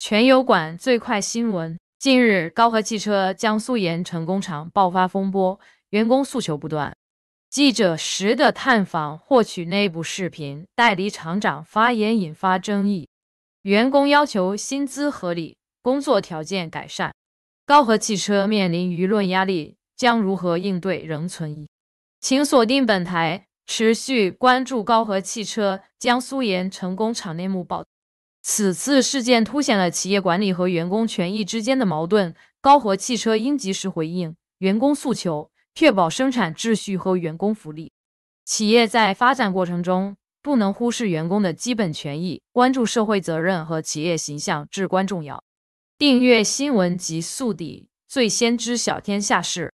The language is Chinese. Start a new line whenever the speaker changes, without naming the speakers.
全油管最快新闻：近日，高和汽车江苏盐城工厂爆发风波，员工诉求不断。记者实地探访，获取内部视频，代理厂长发言引发争议。员工要求薪资合理、工作条件改善。高和汽车面临舆论压力，将如何应对仍存疑。请锁定本台，持续关注高和汽车江苏盐城工厂内幕报道。此次事件凸显了企业管理和员工权益之间的矛盾。高和汽车应及时回应员工诉求，确保生产秩序和员工福利。企业在发展过程中不能忽视员工的基本权益，关注社会责任和企业形象至关重要。订阅新闻及速递，最先知晓天下事。